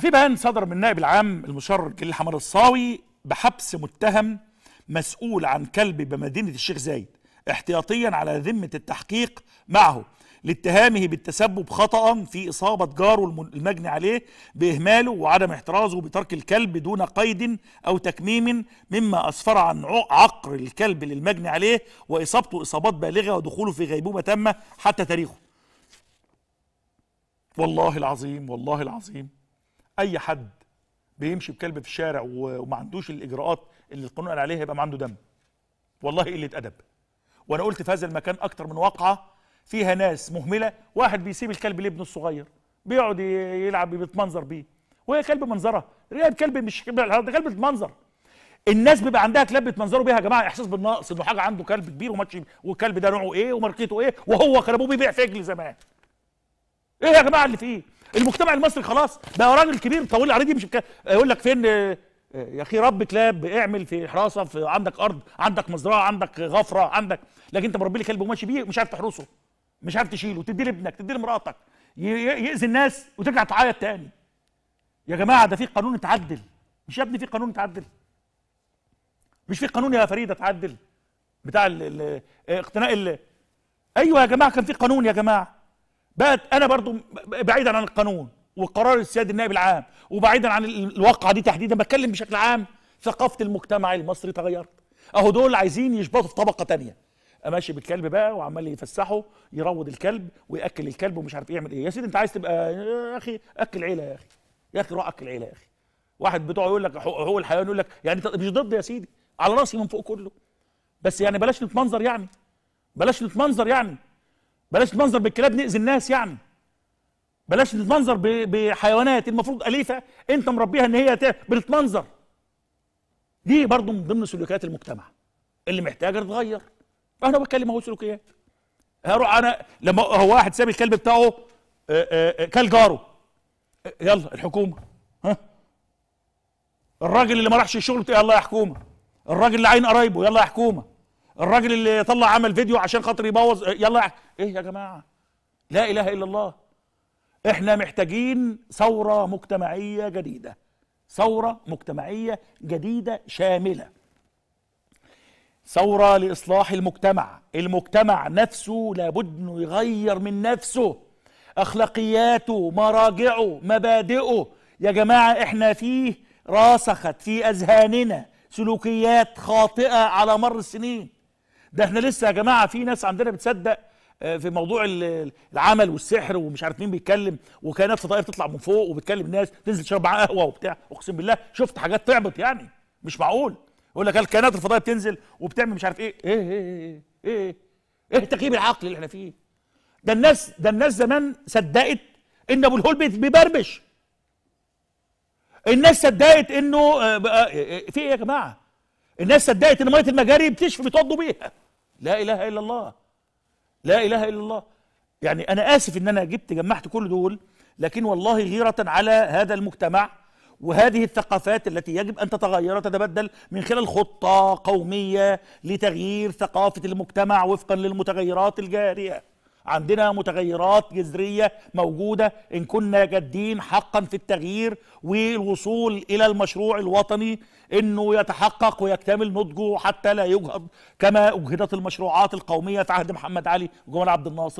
في بيان صدر من النائب العام المشرر الجليل حمار الصاوي بحبس متهم مسؤول عن كلب بمدينه الشيخ زايد احتياطيا على ذمه التحقيق معه لاتهامه بالتسبب خطأ في إصابة جاره المجني عليه بإهماله وعدم احترازه بترك الكلب دون قيد أو تكميم مما أسفر عن عقر الكلب للمجني عليه وإصابته إصابات بالغة ودخوله في غيبوبة تامة حتى تاريخه والله العظيم والله العظيم اي حد بيمشي بكلب في الشارع وما عندوش الاجراءات اللي القانون قال عليها يبقى ما عنده دم والله قله ادب وانا قلت في هذا المكان اكتر من واقعه فيها ناس مهمله واحد بيسيب الكلب لابنه الصغير بيقعد يلعب بيتمنظر بيه وهي كلب منظره رياب كلب مش ده كلب منظر الناس بيبقى عندها كلاب بتمنظروا بيها يا جماعه احساس بالنقص انه حاجه عنده كلب كبير وماتش والكلب ده نوعه ايه وماركته ايه وهو كان ابوه بيبيع فجل زمان ايه يا جماعه اللي فيه المجتمع المصري خلاص بقى راجل كبير طويل العريض يمشي بك... يقول لك فين آه، يا اخي رب كلاب اعمل في حراسه في عندك ارض عندك مزرعه عندك غفره عندك لكن انت مربي لي كلب وماشي بيه مش عارف تحرسه مش عارف تشيله تديه لابنك تديه لمراتك ياذي الناس وترجع تعيط تاني يا جماعه ده في قانون اتعدل مش يا ابني في قانون اتعدل مش في قانون يا فريده اتعدل بتاع آه، اقتناء ايوه يا جماعه كان في قانون يا جماعه بقت انا برضو بعيدا عن القانون وقرار السيادي النائب العام وبعيدا عن الواقعه دي تحديدا بتكلم بشكل عام ثقافه المجتمع المصري تغيرت اهو دول عايزين يشبطوا في طبقه تانية ماشي بالكلب بقى وعمال يفسحه يروض الكلب وياكل الكلب ومش عارف يعمل ايه يا سيدي انت عايز تبقى يا اخي اكل عيله يا اخي يا اخي روح اكل عيله يا اخي واحد بتوعه يقول لك حقوق الحيوان يقول لك يعني مش ضد يا سيدي على راسي من فوق كله بس يعني بلاش نتمنظر يعني بلاش نتمنظر يعني بلاش نتمنظر بالكلاب نأذي الناس يعني بلاش نتمنظر بحيوانات المفروض أليفة أنت مربيها إن هي بتتمنظر دي برضه من ضمن سلوكيات المجتمع اللي محتاجة تتغير أنا بتكلم أهو سلوكيات هروح أنا لما هو واحد ساب الكلب بتاعه كل جاره يلا الحكومة ها الراجل اللي ما راحش الشغل يلا يا حكومة الراجل اللي عين قرايبه يلا يا حكومة الراجل اللي طلع عمل فيديو عشان خاطر يبوظ يلا ايه يا جماعه لا اله الا الله احنا محتاجين ثوره مجتمعيه جديده ثوره مجتمعيه جديده شامله ثوره لاصلاح المجتمع المجتمع نفسه لابد انه يغير من نفسه اخلاقياته مراجعه مبادئه يا جماعه احنا فيه راسخت في اذهاننا سلوكيات خاطئه على مر السنين ده احنا لسه يا جماعه في ناس عندنا بتصدق آه، في موضوع العمل والسحر ومش عارف مين بيتكلم وكائنات فضائيه بتطلع من فوق وبتكلم ناس تنزل تشرب معاها قهوه وبتاع اقسم بالله شفت حاجات تعبط يعني مش معقول يقول لك الكائنات الفضائيه بتنزل وبتعمل مش عارف ايه ايه ايه ايه ايه, إيه, إيه،, إيه،, إيه تغييب العقل اللي احنا فيه ده الناس ده الناس زمان صدقت ان ابو الهول بيبربش الناس صدقت انه آه، آه، في ايه يا جماعه الناس صدقت ان ميه المجاري بتشفي بتوضوا بيها لا اله الا الله لا اله الا الله يعني انا اسف ان انا جبت جمعت كل دول لكن والله غيره على هذا المجتمع وهذه الثقافات التي يجب ان تتغير وتتبدل من خلال خطه قوميه لتغيير ثقافه المجتمع وفقا للمتغيرات الجاريه عندنا متغيرات جذرية موجودة إن كنا جادين حقا في التغيير والوصول إلى المشروع الوطني إنه يتحقق ويكتمل نضجه حتى لا يجهض كما أجهدت المشروعات القومية في عهد محمد علي وجمال عبد الناصر